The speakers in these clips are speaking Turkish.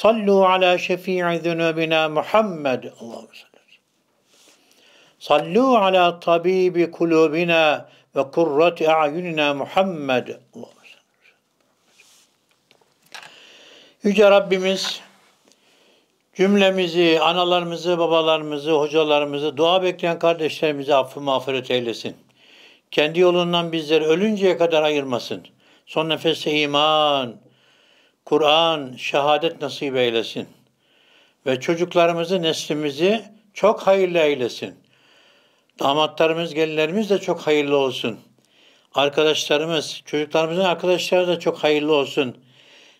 Sallu ala şefi'i zunubina Muhammed. Allah'ım Sallu ala tabibi kulubina ve kurrati a'yunina Muhammed. Allah'ım Yüce Rabbimiz cümlemizi, analarımızı, babalarımızı, hocalarımızı, dua bekleyen kardeşlerimizi affı mağfiret eylesin. Kendi yolundan bizleri ölünceye kadar ayırmasın. Son nefese iman, Kur'an şehadet nasip eylesin ve çocuklarımızı, neslimizi çok hayırlı eylesin. Damatlarımız, gelinlerimiz de çok hayırlı olsun. Arkadaşlarımız, çocuklarımızın arkadaşları da çok hayırlı olsun.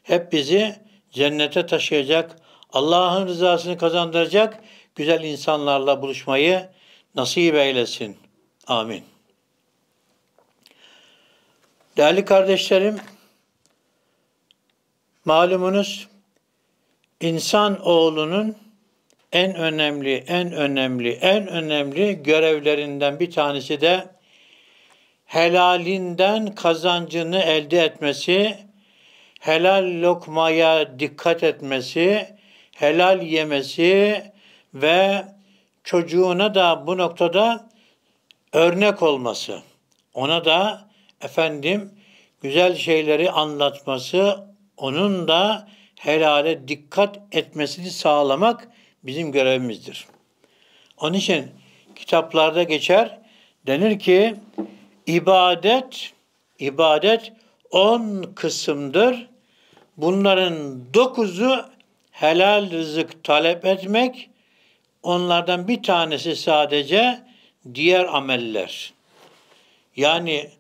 Hep bizi cennete taşıyacak, Allah'ın rızasını kazandıracak güzel insanlarla buluşmayı nasip eylesin. Amin. Değerli kardeşlerim, Malumunuz insan oğlunun en önemli, en önemli, en önemli görevlerinden bir tanesi de helalinden kazancını elde etmesi, helal lokmaya dikkat etmesi, helal yemesi ve çocuğuna da bu noktada örnek olması. Ona da efendim güzel şeyleri anlatması, onun da helale dikkat etmesini sağlamak bizim görevimizdir. Onun için kitaplarda geçer denir ki ibadet ibadet on kısımdır. Bunların dokuzu helal rızık talep etmek, onlardan bir tanesi sadece diğer ameller. Yani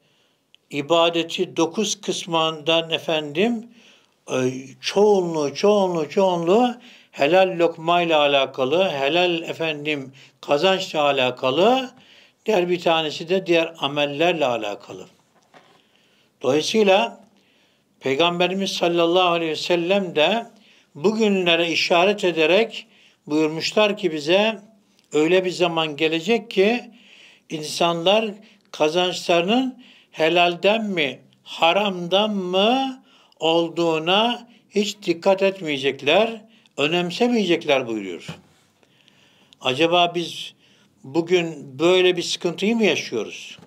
ibadeti dokuz kısmından efendim çoğunluğu, çoğunluğu, çoğunluğu helal lokmayla alakalı, helal efendim kazançla alakalı, diğer bir tanesi de diğer amellerle alakalı. Dolayısıyla Peygamberimiz sallallahu aleyhi ve sellem de bugünlere işaret ederek buyurmuşlar ki bize öyle bir zaman gelecek ki insanlar kazançlarının helalden mi, haramdan mı, olduğuna hiç dikkat etmeyecekler, önemsemeyecekler buyuruyor. Acaba biz bugün böyle bir sıkıntıyı mı yaşıyoruz?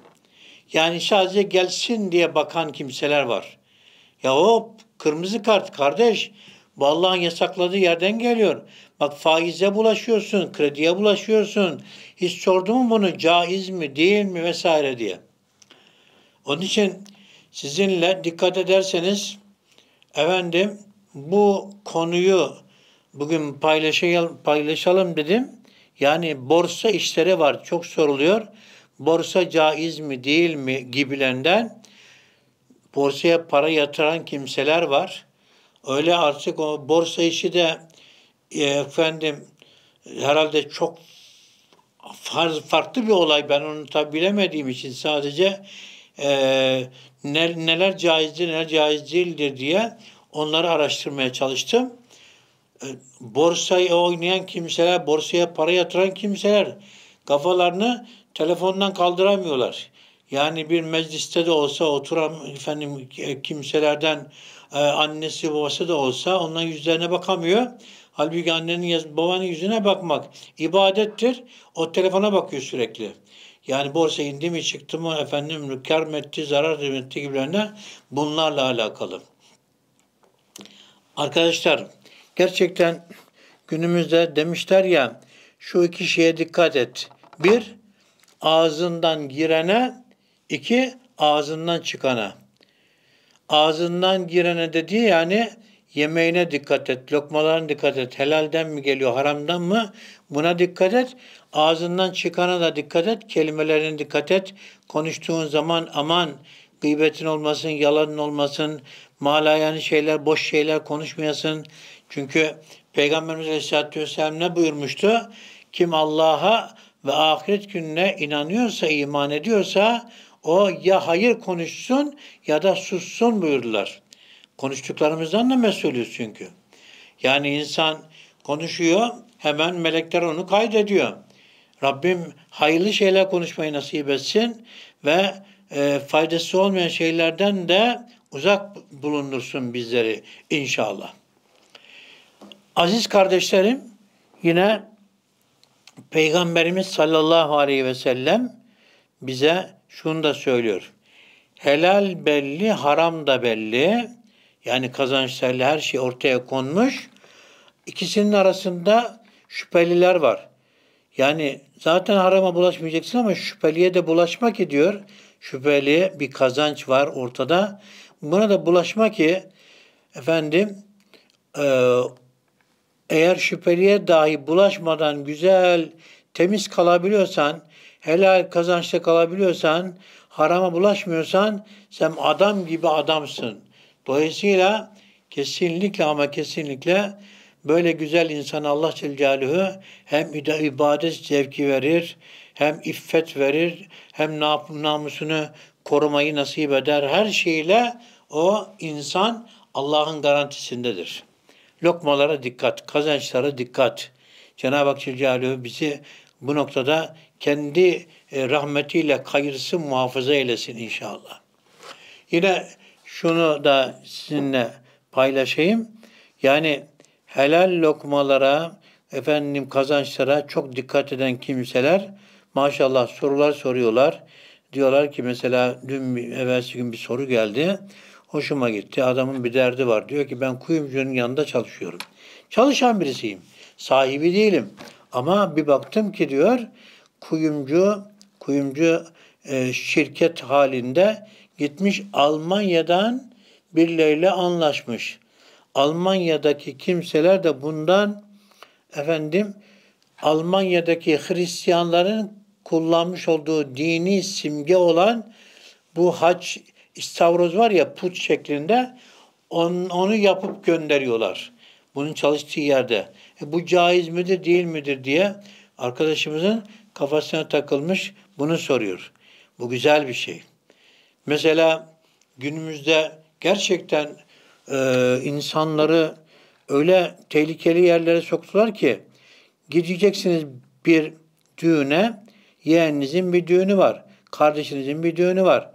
Yani sadece gelsin diye bakan kimseler var. Ya hop kırmızı kart kardeş bu Allah'ın yasakladığı yerden geliyor. Bak faize bulaşıyorsun, krediye bulaşıyorsun. Hiç sordu mu bunu caiz mi değil mi vesaire diye. Onun için sizinle dikkat ederseniz Efendim bu konuyu bugün paylaşalım, paylaşalım dedim. Yani borsa işleri var çok soruluyor. Borsa caiz mi değil mi gibilerinden borsaya para yatıran kimseler var. Öyle artık o borsa işi de e, efendim herhalde çok farklı bir olay. Ben onu tabi bilemediğim için sadece e, ne, neler caizdir, neler caiz değildir diye onları araştırmaya çalıştım. E, borsayı oynayan kimseler, borsaya para yatıran kimseler kafalarını telefondan kaldıramıyorlar. Yani bir mecliste de olsa oturan efendim e, kimselerden e, annesi babası da olsa onların yüzlerine bakamıyor. Halbuki annenin babanın yüzüne bakmak ibadettir. O telefona bakıyor sürekli. Yani borsa indi mi çıktı mı efendim kar mı etti, zarar mı etti gibilerine bunlarla alakalı. Arkadaşlar gerçekten günümüzde demişler ya şu iki şeye dikkat et. Bir, ağzından girene, iki, ağzından çıkana. Ağzından girene dediği yani Yemeğine dikkat et, lokmalarına dikkat et. Helalden mi geliyor, haramdan mı? Buna dikkat et. Ağzından çıkana da dikkat et. Kelimelerine dikkat et. Konuştuğun zaman aman gıybetin olmasın, yalanın olmasın, malayanı şeyler, boş şeyler konuşmayasın. Çünkü Peygamberimiz Aleyhisselatü Vesselam ne buyurmuştu? Kim Allah'a ve ahiret gününe inanıyorsa, iman ediyorsa o ya hayır konuşsun ya da sussun buyurdular. Konuştuklarımızdan da mesulüz çünkü. Yani insan konuşuyor, hemen melekler onu kaydediyor. Rabbim hayırlı şeyler konuşmayı nasip etsin ve e, faydası olmayan şeylerden de uzak bulundursun bizleri inşallah. Aziz kardeşlerim yine Peygamberimiz sallallahu aleyhi ve sellem bize şunu da söylüyor. Helal belli, haram da belli. Yani kazançlarla her şey ortaya konmuş. İkisinin arasında şüpheliler var. Yani zaten harama bulaşmayacaksın ama şüpheliye de bulaşmak ediyor. Şüpheliye bir kazanç var ortada. Buna da bulaşma ki efendim e, eğer şüpheliye dahi bulaşmadan güzel temiz kalabiliyorsan, helal kazançta kalabiliyorsan, harama bulaşmıyorsan sen adam gibi adamsın. Dolayısıyla kesinlikle ama kesinlikle böyle güzel insan Allah Celaluhu hem ibadet zevki verir, hem iffet verir, hem namusunu korumayı nasip eder. Her şeyle o insan Allah'ın garantisindedir. Lokmalara dikkat, kazançlara dikkat. Cenab-ı Hak Celaluhu bizi bu noktada kendi e, rahmetiyle kayırsın, muhafaza eylesin inşallah. Yine şunu da sizinle paylaşayım. Yani helal lokmalara, efendim kazançlara çok dikkat eden kimseler maşallah sorular soruyorlar. Diyorlar ki mesela dün evvelsi gün bir soru geldi. Hoşuma gitti. Adamın bir derdi var. Diyor ki ben kuyumcunun yanında çalışıyorum. Çalışan birisiyim. Sahibi değilim. Ama bir baktım ki diyor kuyumcu kuyumcu e, şirket halinde Gitmiş Almanya'dan birileriyle anlaşmış. Almanya'daki kimseler de bundan efendim Almanya'daki Hristiyanların kullanmış olduğu dini simge olan bu haç istavroz var ya put şeklinde on, onu yapıp gönderiyorlar. Bunun çalıştığı yerde. E, bu caiz midir değil midir diye arkadaşımızın kafasına takılmış bunu soruyor. Bu güzel bir şey. Mesela günümüzde gerçekten e, insanları öyle tehlikeli yerlere soktular ki gideceksiniz bir düğüne yeğeninizin bir düğünü var, kardeşinizin bir düğünü var.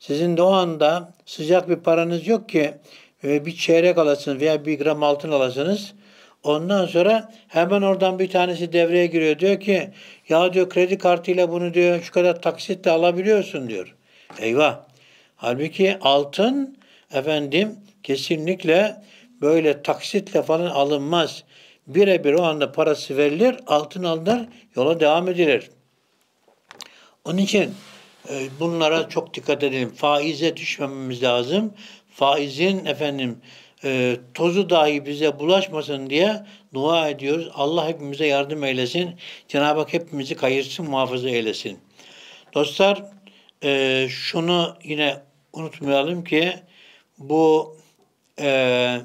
Sizin de o anda sıcak bir paranız yok ki e, bir çeyrek alasınız veya bir gram altın alasınız. Ondan sonra hemen oradan bir tanesi devreye giriyor. Diyor ki ya diyor kredi kartıyla bunu diyor şu kadar taksitle alabiliyorsun diyor. Eyvah Halbuki altın efendim kesinlikle böyle taksitle falan alınmaz. Birebir o anda parası verilir, altın alınır, yola devam edilir. Onun için e, bunlara çok dikkat edelim. Faize düşmememiz lazım. Faizin efendim e, tozu dahi bize bulaşmasın diye dua ediyoruz. Allah hepimize yardım eylesin. Cenab-ı Hak hepimizi kayırsın, muhafaza eylesin. Dostlar e, şunu yine unutmayalım ki bu e,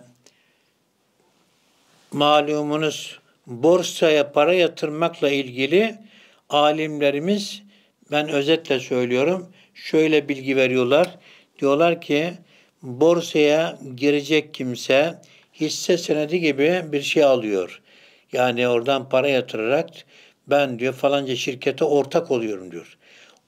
malumunuz borsaya para yatırmakla ilgili alimlerimiz ben özetle söylüyorum şöyle bilgi veriyorlar. Diyorlar ki borsaya girecek kimse hisse senedi gibi bir şey alıyor. Yani oradan para yatırarak ben diyor falanca şirkete ortak oluyorum diyor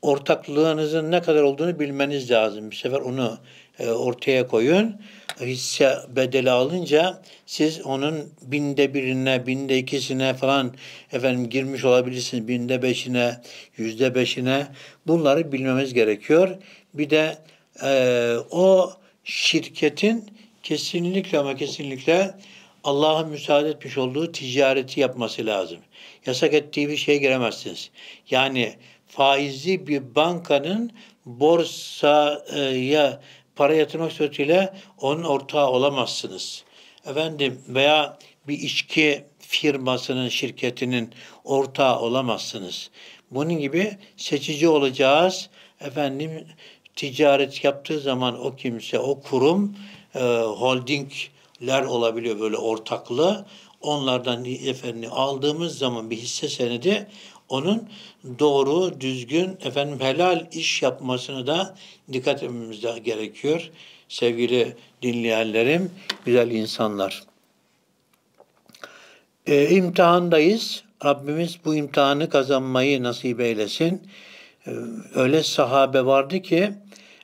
ortaklığınızın ne kadar olduğunu bilmeniz lazım. Bir sefer onu e, ortaya koyun. Hisse bedeli alınca siz onun binde birine, binde ikisine falan efendim girmiş olabilirsiniz. Binde beşine, yüzde beşine bunları bilmemiz gerekiyor. Bir de e, o şirketin kesinlikle ama kesinlikle Allah'ın müsaade etmiş olduğu ticareti yapması lazım. Yasak ettiği bir şeye giremezsiniz. Yani faizli bir bankanın borsaya para yatırmak suretiyle onun ortağı olamazsınız. Efendim veya bir içki firmasının, şirketinin ortağı olamazsınız. Bunun gibi seçici olacağız. Efendim ticaret yaptığı zaman o kimse, o kurum e, holdingler olabiliyor böyle ortaklı. Onlardan efendim aldığımız zaman bir hisse senedi onun doğru, düzgün, efendim helal iş yapmasını da dikkat etmemiz gerekiyor. Sevgili dinleyenlerim, güzel insanlar. E, imtihandayız. Rabbimiz bu imtihanı kazanmayı nasip eylesin. E, öyle sahabe vardı ki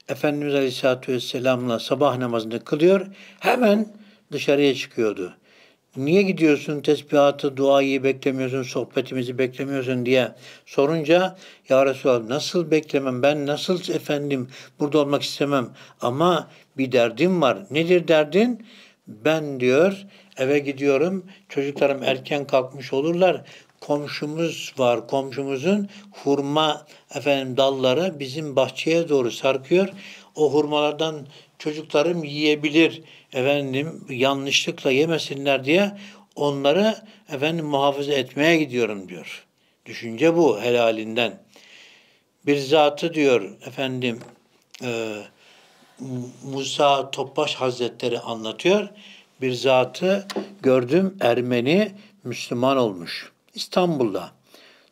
Efendimiz Aleyhisselatü Vesselam'la sabah namazını kılıyor. Hemen dışarıya çıkıyordu niye gidiyorsun tesbihatı, duayı beklemiyorsun, sohbetimizi beklemiyorsun diye sorunca Ya Resulallah nasıl beklemem, ben nasıl efendim burada olmak istemem ama bir derdim var. Nedir derdin? Ben diyor eve gidiyorum, çocuklarım erken kalkmış olurlar, komşumuz var. Komşumuzun hurma efendim dalları bizim bahçeye doğru sarkıyor. O hurmalardan çocuklarım yiyebilir efendim yanlışlıkla yemesinler diye onları efendim muhafaza etmeye gidiyorum diyor. Düşünce bu helalinden. Bir zatı diyor efendim e, Musa Topbaş Hazretleri anlatıyor. Bir zatı gördüm Ermeni Müslüman olmuş İstanbul'da.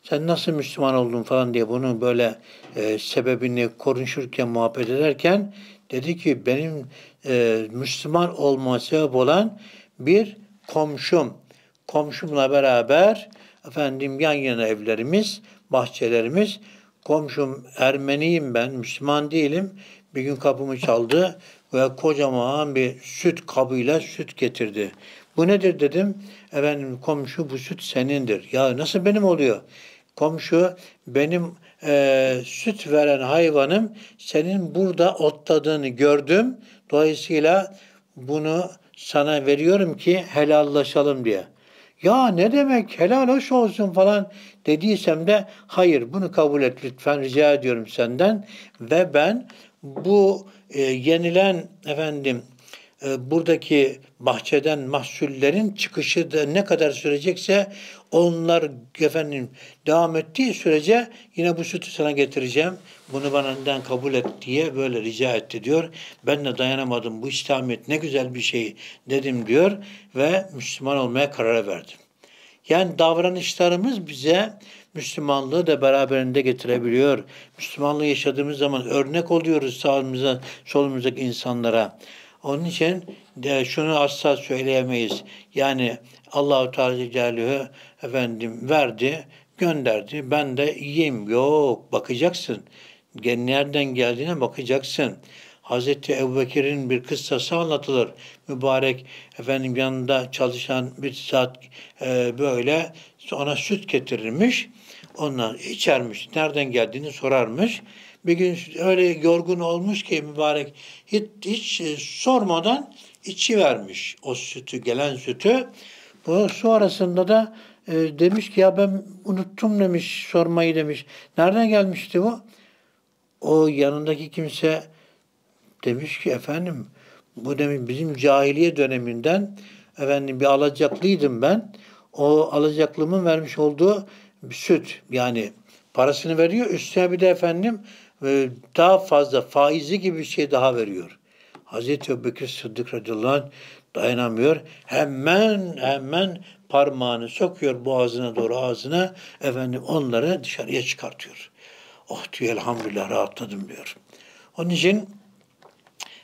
Sen nasıl Müslüman oldun falan diye bunu böyle e, sebebini konuşurken muhabbet ederken Dedi ki benim e, Müslüman olma sebep olan bir komşum. Komşumla beraber efendim yan yana evlerimiz, bahçelerimiz. Komşum Ermeniyim ben, Müslüman değilim. Bir gün kapımı çaldı ve kocaman bir süt kabıyla süt getirdi. Bu nedir dedim. Efendim komşu bu süt senindir. Ya nasıl benim oluyor? Komşu benim e, süt veren hayvanım senin burada otladığını gördüm. Dolayısıyla bunu sana veriyorum ki helallaşalım diye. Ya ne demek helal hoş olsun falan dediysem de hayır bunu kabul et lütfen rica ediyorum senden ve ben bu e, yenilen efendim e, buradaki bahçeden mahsullerin çıkışı da ne kadar sürecekse onlar efendim devam ettiği sürece yine bu sütü sana getireceğim. Bunu benden kabul et diye böyle rica etti diyor. Ben de dayanamadım bu İslamiyet ne güzel bir şey dedim diyor ve Müslüman olmaya karar verdim. Yani davranışlarımız bize Müslümanlığı da beraberinde getirebiliyor. Müslümanlığı yaşadığımız zaman örnek oluyoruz sağımıza, solumuzdaki insanlara. Onun için de şunu asla söyleyemeyiz. Yani Allahu Teala Celaluhu efendim verdi, gönderdi. Ben de iyiyim. Yok, bakacaksın. Nereden geldiğine bakacaksın. Hazreti Ebubekir'in bir kıssası anlatılır. Mübarek efendim yanında çalışan bir saat e, böyle ona süt getirilmiş. Ondan içermiş. Nereden geldiğini sorarmış bir gün öyle yorgun olmuş ki mübarek hiç, hiç e, sormadan içi vermiş o sütü, gelen sütü. Bu sonrasında da e, demiş ki ya ben unuttum demiş sormayı demiş. Nereden gelmişti bu? O yanındaki kimse demiş ki efendim bu demiş bizim cahiliye döneminden efendim bir alacaklıydım ben. O alacaklımın vermiş olduğu süt yani parasını veriyor. Üstüne bir de efendim ee, daha fazla faizi gibi bir şey daha veriyor. Hazreti Ebubekir Sıddık radıyallahu anh dayanamıyor. Hemen hemen parmağını sokuyor boğazına doğru ağzına efendim onları dışarıya çıkartıyor. Oh diyor elhamdülillah rahatladım diyor. Onun için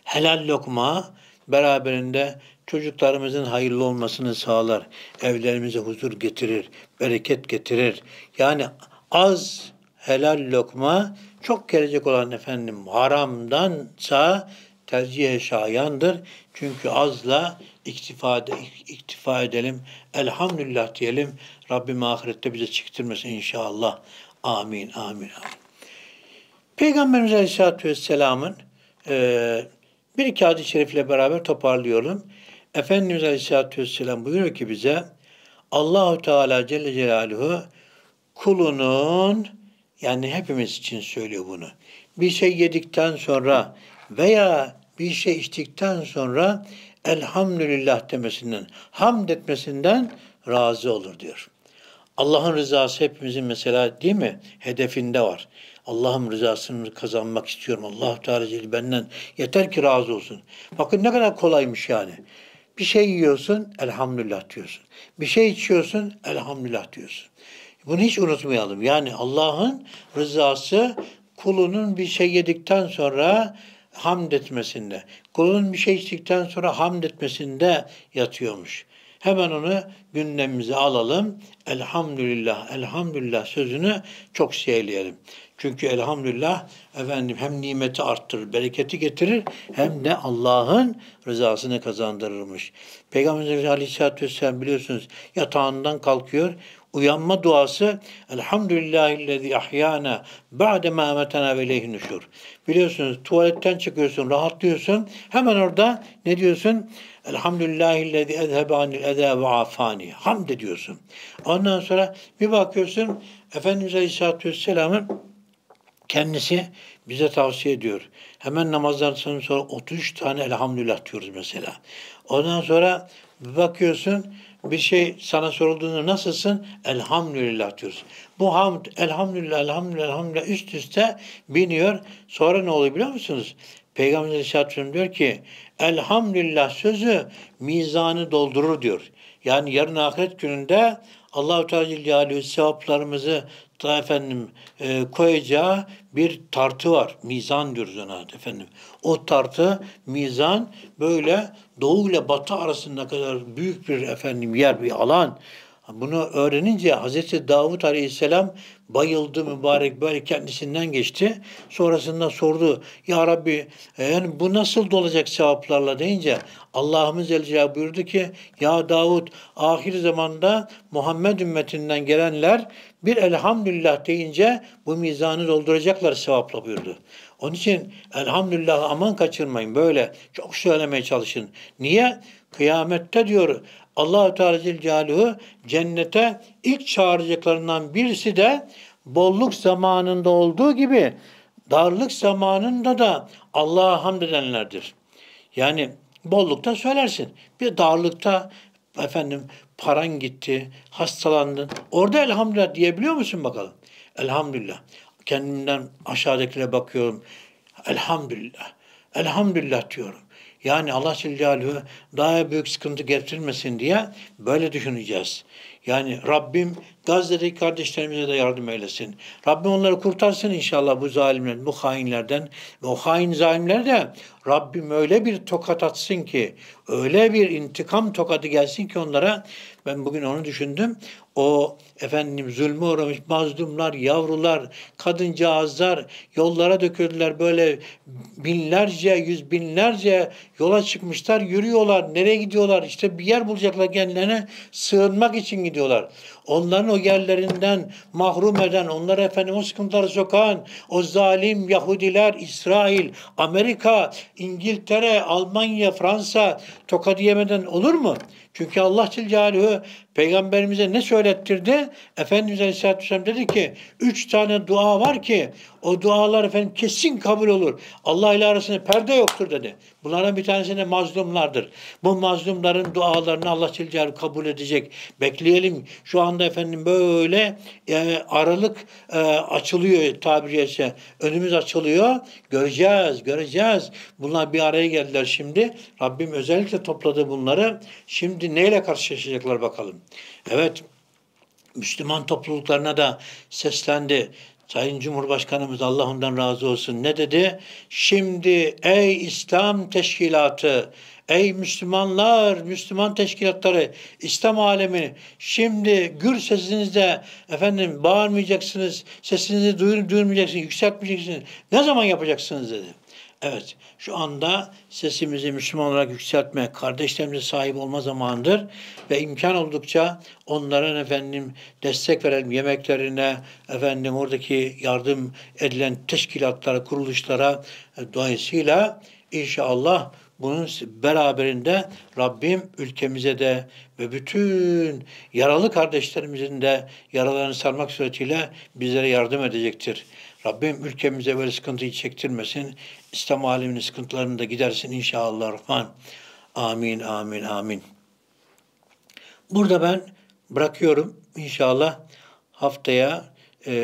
helal lokma beraberinde çocuklarımızın hayırlı olmasını sağlar. Evlerimize huzur getirir, bereket getirir. Yani az helal lokma çok gelecek olan efendim haramdansa tercihe şayandır. Çünkü azla iktifa, iktifa edelim. Elhamdülillah diyelim. Rabbim ahirette bize çıktırmasın inşallah. Amin, amin, amin. Peygamberimiz Aleyhisselatü Vesselam'ın e, bir iki hadis-i şerifle beraber toparlıyorum. Efendimiz Aleyhisselatü Vesselam buyuruyor ki bize Allahu Teala Celle Celaluhu kulunun yani hepimiz için söylüyor bunu. Bir şey yedikten sonra veya bir şey içtikten sonra elhamdülillah demesinden, hamd etmesinden razı olur diyor. Allah'ın rızası hepimizin mesela değil mi? Hedefinde var. Allah'ım rızasını kazanmak istiyorum. Allah Teala Celle benden yeter ki razı olsun. Bakın ne kadar kolaymış yani. Bir şey yiyorsun, elhamdülillah diyorsun. Bir şey içiyorsun, elhamdülillah diyorsun. Bunu hiç unutmayalım. Yani Allah'ın rızası kulunun bir şey yedikten sonra hamd etmesinde, kulun bir şey içtikten sonra hamd etmesinde yatıyormuş. Hemen onu gündemimize alalım. Elhamdülillah, elhamdülillah sözünü çok seyleyelim. Çünkü elhamdülillah efendim hem nimeti arttırır, bereketi getirir hem de Allah'ın rızasını kazandırırmış. Peygamberimiz Aleyhisselatü Vesselam biliyorsunuz yatağından kalkıyor uyanma duası Elhamdülillahillezî ahyana ba'de ma ametena ve ileyhi nüşur. Biliyorsunuz tuvaletten çıkıyorsun, rahatlıyorsun. Hemen orada ne diyorsun? Elhamdülillahillezî ezhebe anil eda ve afani. Hamd ediyorsun. Ondan sonra bir bakıyorsun Efendimiz Aleyhisselatü Vesselam'ın kendisi bize tavsiye ediyor. Hemen namazdan sonra 33 tane elhamdülillah diyoruz mesela. Ondan sonra bakıyorsun bir şey sana sorulduğunda nasılsın? Elhamdülillah diyoruz. Bu hamd elhamdülillah elhamdülillah elhamdülillah üst üste biniyor. Sonra ne oluyor biliyor musunuz? Peygamber Aleyhisselatü diyor ki elhamdülillah sözü mizanı doldurur diyor. Yani yarın ahiret gününde Allahu Teala sevaplarımızı da efendim e, koyacağı bir tartı var. Mizan diyoruz ona efendim. O tartı mizan böyle doğu ile batı arasında kadar büyük bir efendim yer bir alan. Bunu öğrenince Hazreti Davut Aleyhisselam bayıldı mübarek böyle kendisinden geçti. Sonrasında sordu Ya Rabbi e, yani bu nasıl dolacak cevaplarla deyince Allah'ımız Elca buyurdu ki Ya Davut ahir zamanda Muhammed ümmetinden gelenler bir elhamdülillah deyince bu mizanı dolduracaklar sevapla buyurdu. Onun için elhamdülillah aman kaçırmayın böyle çok söylemeye çalışın. Niye? Kıyamette diyor Allahü Teala Zilcaluhu cennete ilk çağıracaklarından birisi de bolluk zamanında olduğu gibi darlık zamanında da Allah'a hamd edenlerdir. Yani bollukta söylersin. Bir darlıkta efendim paran gitti, hastalandın. Orada elhamdülillah diyebiliyor musun bakalım? Elhamdülillah. Kendimden aşağıdakine bakıyorum. Elhamdülillah. Elhamdülillah diyorum. Yani Allah Celle daha büyük sıkıntı getirmesin diye böyle düşüneceğiz. Yani Rabbim Gazze'deki kardeşlerimize de yardım eylesin. Rabbim onları kurtarsın inşallah bu zalimler, bu hainlerden. Ve o hain zalimler de Rabbim öyle bir tokat atsın ki, öyle bir intikam tokadı gelsin ki onlara. Ben bugün onu düşündüm. O efendim zulme uğramış mazlumlar, yavrular, kadıncağızlar yollara döküldüler böyle binlerce, yüz binlerce yola çıkmışlar, yürüyorlar. Nereye gidiyorlar? İşte bir yer bulacaklar kendilerine sığınmak için gidiyorlar. Onların o yerlerinden mahrum eden, onları efendim o sıkıntılara sokan o zalim Yahudiler, İsrail, Amerika, İngiltere, Almanya, Fransa tokadı yemeden olur mu? Çünkü Allah Celle peygamberimize ne söylettirdi? Efendimiz Aleyhisselatü Vesselam dedi ki üç tane dua var ki o dualar efendim kesin kabul olur. Allah ile arasında perde yoktur dedi. Bunlardan bir tanesi de mazlumlardır. Bu mazlumların dualarını Allah Teala kabul edecek. Bekleyelim. Şu anda efendim böyle e, aralık e, açılıyor tabiri caizse. Önümüz açılıyor. Göreceğiz, göreceğiz. Bunlar bir araya geldiler şimdi. Rabbim özellikle topladı bunları. Şimdi neyle karşılaşacaklar bakalım. Evet. Müslüman topluluklarına da seslendi. Sayın Cumhurbaşkanımız Allah ondan razı olsun ne dedi? Şimdi ey İslam teşkilatı, ey Müslümanlar, Müslüman teşkilatları, İslam alemini şimdi gür sesinizde efendim bağırmayacaksınız, sesinizi duyur, duyurmayacaksınız, yükseltmeyeceksiniz. Ne zaman yapacaksınız dedi. Evet, şu anda sesimizi Müslüman olarak yükseltme, kardeşlerimize sahip olma zamanıdır ve imkan oldukça onların efendim destek verelim yemeklerine, efendim oradaki yardım edilen teşkilatlara, kuruluşlara e, dolayısıyla inşallah bunun beraberinde Rabbim ülkemize de ve bütün yaralı kardeşlerimizin de yaralarını sarmak suretiyle bizlere yardım edecektir. Rabbim ülkemize böyle sıkıntıyı çektirmesin. İslam aleminin sıkıntılarını da gidersin inşallah Rahman. Amin, amin, amin. Burada ben bırakıyorum inşallah haftaya e,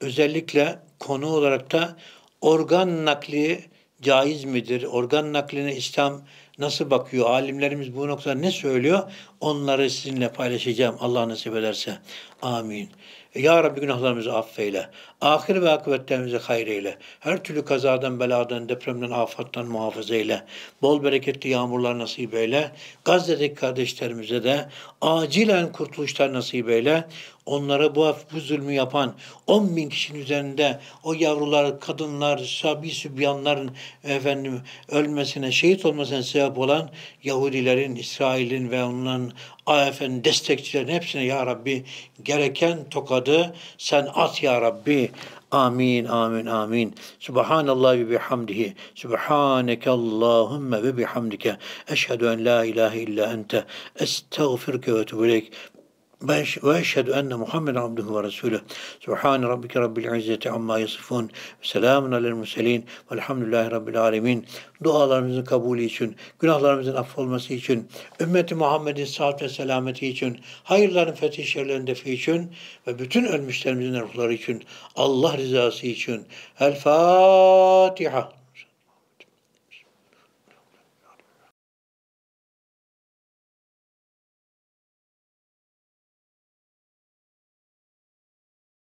özellikle konu olarak da organ nakli caiz midir? Organ nakline İslam nasıl bakıyor? Alimlerimiz bu noktada ne söylüyor? Onları sizinle paylaşacağım Allah nasip ederse. Amin. E, ya Rabbi günahlarımızı affeyle. Ahir ve akıbetlerimizi hayreyle. Her türlü kazadan, beladan, depremden, afattan muhafaza eyle. Bol bereketli yağmurlar nasip eyle. Gazze'deki kardeşlerimize de acilen kurtuluşlar nasip eyle. Onlara bu, bu zulmü yapan 10 bin kişinin üzerinde o yavrular, kadınlar, sabi sübyanların efendim ölmesine, şehit olmasına sebep olan Yahudilerin, İsrail'in ve onların Afn destekçilerin hepsine ya Rabbi gereken tokadı sen at ya Rabbi. Amin, amin, amin. Subhanallah ve bihamdihi. Subhaneke Allahümme ve bihamdike. Eşhedü en la ilahe illa ente. Estağfirke ve tübülek. وأشهد أن محمد عبده ورسوله سبحان ربك رب العزة عما يصفون سلام على المرسلين والحمد لله Rabbil Alemin dualarımızın kabulü için, günahlarımızın affolması için, ümmeti Muhammed'in sıhhat ve selameti için, hayırların fethi şerlerin fi için ve bütün ölmüşlerimizin ruhları için, Allah rızası için. El Fatiha.